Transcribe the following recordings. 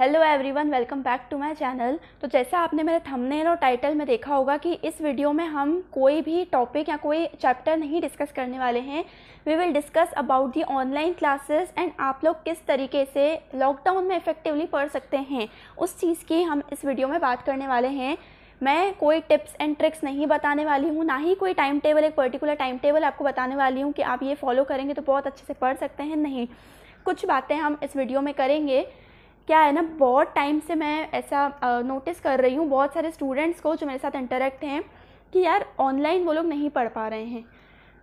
hello everyone welcome back to my channel तो जैसा आपने मेरे थंबनेल और टाइटल में देखा होगा कि इस वीडियो में हम कोई भी टॉपिक या कोई चैप्टर नहीं डिस्कस करने वाले हैं we will discuss about the online classes and आप लोग किस तरीके से लॉकडाउन में इफ़ेक्टिवली पढ़ सकते हैं उस चीज़ की हम इस वीडियो में बात करने वाले हैं मैं कोई टिप्स एंड ट्रिक्स नहीं बताने वाली हूँ ना ही कोई टाइम टेबल एक पर्टिकुलर टाइम टेबल आपको बताने वाली हूँ कि आप ये फॉलो करेंगे तो बहुत अच्छे से पढ़ सकते हैं नहीं कुछ बातें हम इस वीडियो में करेंगे क्या है ना बहुत टाइम से मैं ऐसा नोटिस कर रही हूँ बहुत सारे स्टूडेंट्स को जो मेरे साथ इंटरेक्ट हैं कि यार ऑनलाइन वो लोग नहीं पढ़ पा रहे हैं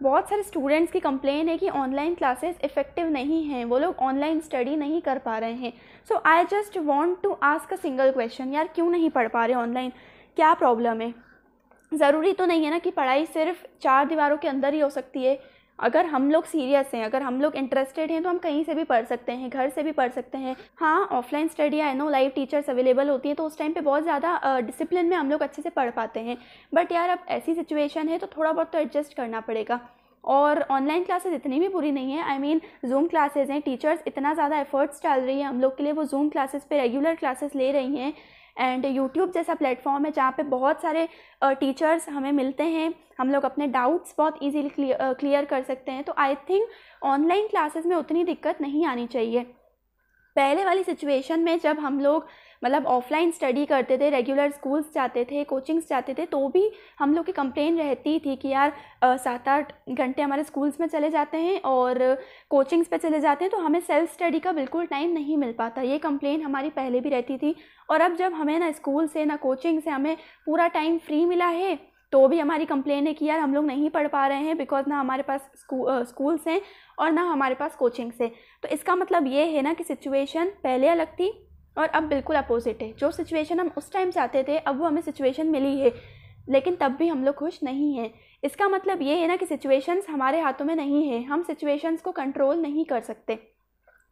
बहुत सारे स्टूडेंट्स की कंप्लेन है कि ऑनलाइन क्लासेस इफ़ेक्टिव नहीं हैं वो लोग ऑनलाइन स्टडी नहीं कर पा रहे हैं so I just want to ask a single question यार क्यों नहीं पढ़ पा रहे ऑनलाइन क्या प्रॉब्लम है ज़रूरी तो नहीं है ना कि पढ़ाई सिर्फ चार दीवारों के अंदर ही हो सकती है अगर हम लोग सीरियस हैं अगर हम लोग इंटरेस्टेड हैं तो हम कहीं से भी पढ़ सकते हैं घर से भी पढ़ सकते हैं हाँ offline study I know live teachers available होती हैं तो उस टाइम पे बहुत ज़्यादा डिसिप्लिन में हम लोग अच्छे से पढ़ पाते हैं बट यार अब ऐसी सिचुएशन है तो थोड़ा बहुत तो एडजस्ट करना पड़ेगा और ऑनलाइन क्लासेस इतनी भी बुरी नहीं है आई मीन जूम क्लासेस हैं टीचर्स इतना ज़्यादा एफर्ट्स डाल रही है हम लोग के लिए वो जूम क्लासेस पे रेगुलर क्लासेस ले रही हैं एंड यूट्यूब जैसा प्लेटफॉर्म है जहाँ पे बहुत सारे टीचर्स हमें मिलते हैं हम लोग अपने डाउट्स बहुत ईजीली क्लियर कर सकते हैं तो आई थिंक ऑनलाइन क्लासेस में उतनी दिक्कत नहीं आनी चाहिए पहले वाली सिचुएशन में जब हम लोग मतलब ऑफलाइन स्टडी करते थे रेगुलर स्कूल्स जाते थे कोचिंग्स जाते थे तो भी हम लोग की कंप्लेन रहती थी कि यार सात आठ घंटे हमारे स्कूल्स में चले जाते हैं और कोचिंग्स पे चले जाते हैं तो हमें सेल्फ स्टडी का बिल्कुल टाइम नहीं मिल पाता ये कंप्लेन हमारी पहले भी रहती थी और अब जब हमें ना स्कूल से ना कोचिंग से हमें पूरा टाइम फ्री मिला है तो भी हमारी कंप्लेन है कि यार हम लोग नहीं पढ़ पा रहे हैं बिकॉज ना हमारे पास स्कूल्स हैं और ना हमारे पास कोचिंग्स हैं तो इसका मतलब ये है ना कि सिचुएशन पहले अलग थी और अब बिल्कुल अपोजिट है जो सिचुएशन हम उस टाइम चाहते थे अब वो हमें सिचुएशन मिली है लेकिन तब भी हम लोग खुश नहीं हैं इसका मतलब ये है ना कि सिचुएशंस हमारे हाथों में नहीं है हम सिचुएशंस को कंट्रोल नहीं कर सकते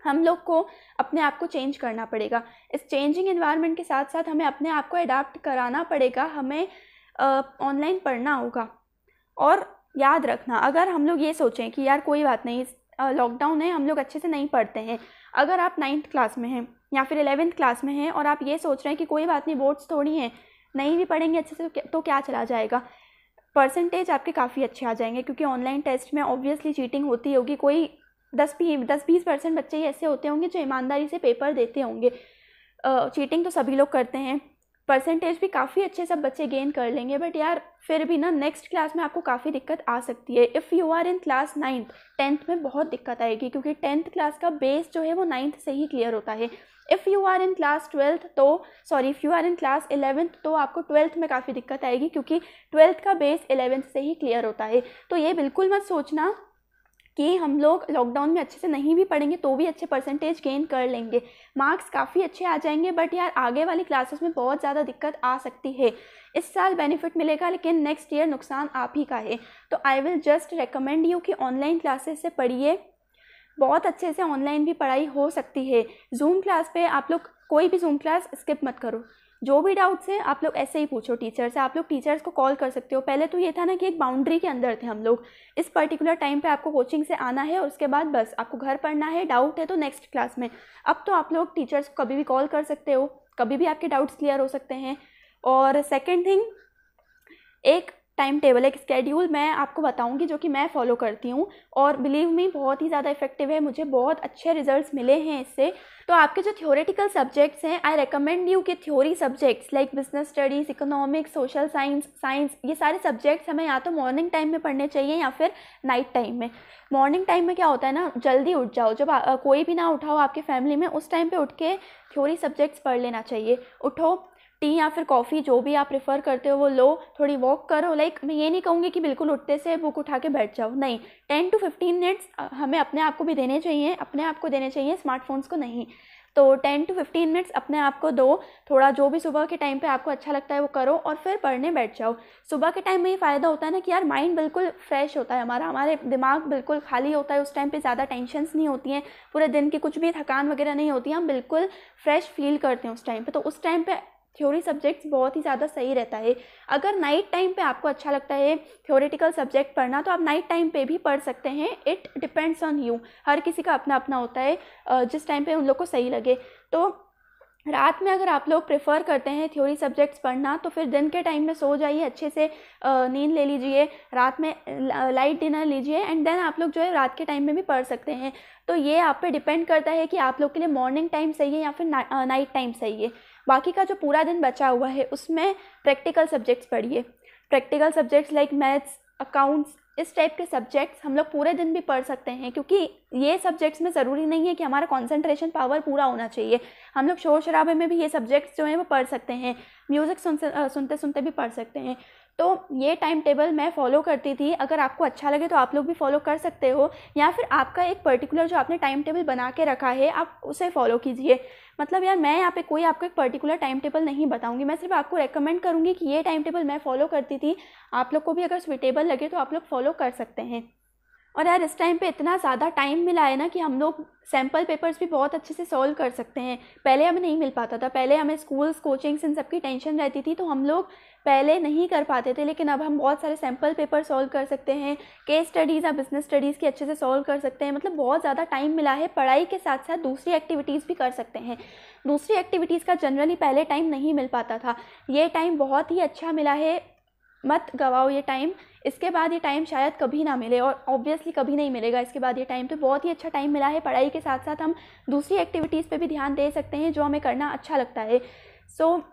हम लोग को अपने आप को चेंज करना पड़ेगा इस चेंजिंग इन्वायरमेंट के साथ साथ हमें अपने आप को अडाप्ट कराना पड़ेगा हमें ऑनलाइन पढ़ना होगा और याद रखना अगर हम लोग ये सोचें कि यार कोई बात नहीं लॉकडाउन है हम लोग अच्छे से नहीं पढ़ते हैं अगर आप नाइन्थ क्लास में हैं या फिर एलेवेंथ क्लास में हैं और आप ये सोच रहे हैं कि कोई बात नहीं बोर्ड्स थोड़ी हैं नहीं भी पढ़ेंगे अच्छे से तो क्या, तो चला जाएगा परसेंटेज आपके काफ़ी अच्छे आ जाएंगे क्योंकि ऑनलाइन टेस्ट में ऑब्वियसली चीटिंग होती होगी कोई दस भी दस बीस परसेंट बच्चे ही ऐसे होते होंगे जो ईमानदारी से पेपर देते होंगे चीटिंग तो सभी लोग करते हैं परसेंटेज भी काफ़ी अच्छे सब बच्चे गेन कर लेंगे बट यार फिर भी ना नेक्स्ट क्लास में आपको काफ़ी दिक्कत आ सकती है if you are in class ninth tenth में बहुत दिक्कत आएगी क्योंकि टेंथ क्लास का बेस जो है वो नाइन्थ से ही क्लियर होता है if you are in class twelfth तो sorry if you are in class eleventh तो आपको ट्वेल्थ में काफ़ी दिक्कत आएगी क्योंकि ट्वेल्थ का बेस इलेवेंथ से ही क्लियर होता है तो ये बिल्कुल मत सोचना कि हम लोग लॉकडाउन में अच्छे से नहीं भी पढ़ेंगे तो भी अच्छे परसेंटेज गेन कर लेंगे मार्क्स काफ़ी अच्छे आ जाएंगे बट यार आगे वाली क्लासेस में बहुत ज़्यादा दिक्कत आ सकती है इस साल बेनिफिट मिलेगा लेकिन नेक्स्ट ईयर नुकसान आप ही का है तो I will just recommend you कि ऑनलाइन क्लासेस से पढ़िए बहुत अच्छे से ऑनलाइन भी पढ़ाई हो सकती है जूम क्लास पर आप लोग कोई भी जूम क्लास स्किप मत करो जो भी डाउट्स हैं आप लोग ऐसे ही पूछो टीचर से आप लोग टीचर्स को कॉल कर सकते हो पहले तो ये था ना कि एक बाउंड्री के अंदर थे हम लोग इस पर्टिकुलर टाइम पे आपको कोचिंग से आना है और उसके बाद बस आपको घर पढ़ना है डाउट है तो नेक्स्ट क्लास में अब तो आप लोग टीचर्स को कभी भी कॉल कर सकते हो कभी भी आपके डाउट्स क्लियर हो सकते हैं और सेकेंड थिंग एक टाइम टेबल एक स्केड्यूल मैं आपको बताऊंगी जो कि मैं फॉलो करती हूँ और बिलीव मी बहुत ही ज़्यादा इफेक्टिव है मुझे बहुत अच्छे रिजल्ट्स मिले हैं इससे तो आपके जो थ्योरेटिकल सब्जेक्ट्स हैं आई रिकमेंड यू कि theory subjects like business studies economics social science science ये सारे सब्जेक्ट्स हमें या तो मॉर्निंग टाइम में पढ़ने चाहिए या फिर नाइट टाइम में मॉर्निंग टाइम में क्या होता है ना जल्दी उठ जाओ जब आ, कोई भी ना उठाओ आपके फैमिली में उस टाइम पर उठ के थ्योरी सब्जेक्ट्स पढ़ लेना चाहिए उठो टी या फिर कॉफ़ी जो भी आप प्रेफर करते हो वो लो थोड़ी वॉक करो लाइक मैं ये नहीं कहूँगी कि बिल्कुल उठते से बुक उठा के बैठ जाओ नहीं टेन टू फिफ्टीन मिनट्स हमें अपने आप को भी देने चाहिए अपने आप को देने चाहिए स्मार्टफोन्स को नहीं तो टेन टू फिफ्टीन मिनट्स अपने आप को दो थोड़ा जो भी सुबह के टाइम पे आपको अच्छा लगता है वो करो और फिर पढ़ने बैठ जाओ सुबह के टाइम में ये फ़ायदा होता है ना कि यार माइंड बिल्कुल फ्रेश होता है हमारा हमारे दिमाग बिल्कुल खाली होता है उस टाइम पे ज़्यादा टेंशन्स नहीं होती हैं पूरे दिन की कुछ भी थकान वगैरह नहीं होती हम बिल्कुल फ्रेश फील करते हैं उस टाइम पर तो उस टाइम पर थ्योरी सब्जेक्ट्स बहुत ही ज़्यादा सही रहता है अगर नाइट टाइम पे आपको अच्छा लगता है थ्योरेटिकल सब्जेक्ट पढ़ना तो आप नाइट टाइम पे भी पढ़ सकते हैं इट डिपेंड्स ऑन यू हर किसी का अपना अपना होता है जिस टाइम पे उन लोग को सही लगे तो रात में अगर आप लोग प्रेफर करते हैं थ्योरी सब्जेक्ट्स पढ़ना तो फिर दिन के टाइम में सो जाइए अच्छे से नींद ले लीजिए रात में लाइट डिनर लीजिए एंड देन आप लोग जो है रात के टाइम में भी पढ़ सकते हैं तो ये आप पे डिपेंड करता है कि आप लोग के लिए मॉर्निंग टाइम सही है या फिर ना, नाइट टाइम सही है बाकी का जो पूरा दिन बचा हुआ है उसमें प्रैक्टिकल सब्जेक्ट्स पढ़िए practical subjects like maths accounts इस टाइप के सब्जेक्ट्स हम लोग पूरे दिन भी पढ़ सकते हैं क्योंकि ये सब्जेक्ट्स में ज़रूरी नहीं है कि हमारा कंसंट्रेशन पावर पूरा होना चाहिए हम लोग शोर शराबे में भी ये सब्जेक्ट्स जो हैं वो पढ़ सकते हैं म्यूज़िक सुन सुनते सुनते भी पढ़ सकते हैं तो ये टाइम टेबल मैं फॉलो करती थी अगर आपको अच्छा लगे तो आप लोग भी फॉलो कर सकते हो या फिर आपका एक पर्टिकुलर जो आपने टाइम टेबल बना के रखा है आप उसे फॉलो कीजिए मतलब यार मैं यहाँ पे कोई आपको एक पर्टिकुलर टाइम टेबल नहीं बताऊंगी मैं सिर्फ आपको रेकमेंड करूँगी कि ये टाइम टेबल मैं फॉलो करती थी आप लोग को भी अगर स्विटेबल लगे तो आप लोग फॉलो कर सकते हैं और यार इस टाइम पे इतना ज़्यादा टाइम मिला है ना कि हम लोग सैम्पल पेपर्स भी बहुत अच्छे से सॉल्व कर सकते हैं पहले हमें नहीं मिल पाता था पहले हमें स्कूल्स कोचिंग्स इन सब की टेंशन रहती थी तो हम लोग पहले नहीं कर पाते थे लेकिन अब हम बहुत सारे सैम्पल पेपर सॉल्व कर सकते हैं केस स्टडीज़ या बिजनेस स्टडीज़ की अच्छे से सॉल्व कर सकते हैं मतलब बहुत ज़्यादा टाइम मिला है पढ़ाई के साथ साथ दूसरी एक्टिविटीज़ भी कर सकते हैं दूसरी एक्टिविटीज़ का जनरली पहले टाइम नहीं मिल पाता था ये टाइम बहुत ही अच्छा मिला है मत गवाओ ये टाइम इसके बाद ये टाइम शायद कभी ना मिले और ऑब्वियसली कभी नहीं मिलेगा इसके बाद ये टाइम तो बहुत ही अच्छा टाइम मिला है पढ़ाई के साथ साथ हम दूसरी एक्टिविटीज़ पे भी ध्यान दे सकते हैं जो हमें करना अच्छा लगता है सो so,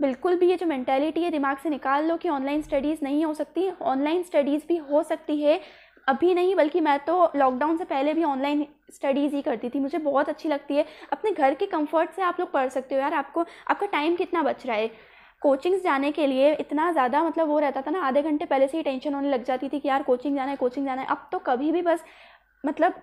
बिल्कुल भी ये जो मैंटेलिटी है दिमाग से निकाल लो कि ऑनलाइन स्टडीज़ नहीं हो सकती ऑनलाइन स्टडीज़ भी हो सकती है अभी नहीं बल्कि मैं तो लॉकडाउन से पहले भी ऑनलाइन स्टडीज़ ही करती थी मुझे बहुत अच्छी लगती है अपने घर के कंफर्ट से आप लोग पढ़ सकते हो यार आपको आपका टाइम कितना बच रहा है कोचिंग्स जाने के लिए इतना ज़्यादा मतलब वो रहता था ना आधे घंटे पहले से ही टेंशन होने लग जाती थी कि यार कोचिंग जाना है कोचिंग जाना है अब तो कभी भी बस मतलब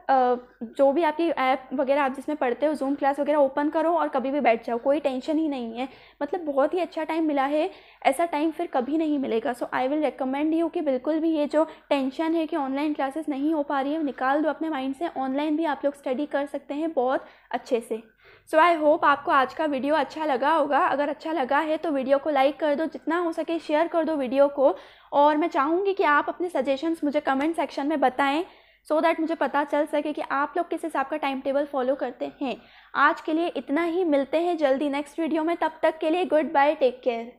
जो भी आपकी ऐप वगैरह आप जिसमें पढ़ते हो जूम क्लास वगैरह ओपन करो और कभी भी बैठ जाओ कोई टेंशन ही नहीं है मतलब बहुत ही अच्छा टाइम मिला है ऐसा टाइम फिर कभी नहीं मिलेगा so I will recommend you कि बिल्कुल भी ये जो टेंशन है कि ऑनलाइन क्लासेस नहीं हो पा रही है निकाल दो अपने माइंड से ऑनलाइन भी आप लोग स्टडी कर सकते हैं बहुत अच्छे से सो आई होप आपको आज का वीडियो अच्छा लगा होगा अगर अच्छा लगा है तो वीडियो को लाइक कर दो जितना हो सके शेयर कर दो वीडियो को और मैं चाहूँगी कि आप अपने सजेशंस मुझे कमेंट सेक्शन में बताएं सो so दैट मुझे पता चल सके कि आप लोग किस हिसाब का टाइम टेबल फॉलो करते हैं आज के लिए इतना ही मिलते हैं जल्दी नेक्स्ट वीडियो में तब तक के लिए गुड बाय टेक केयर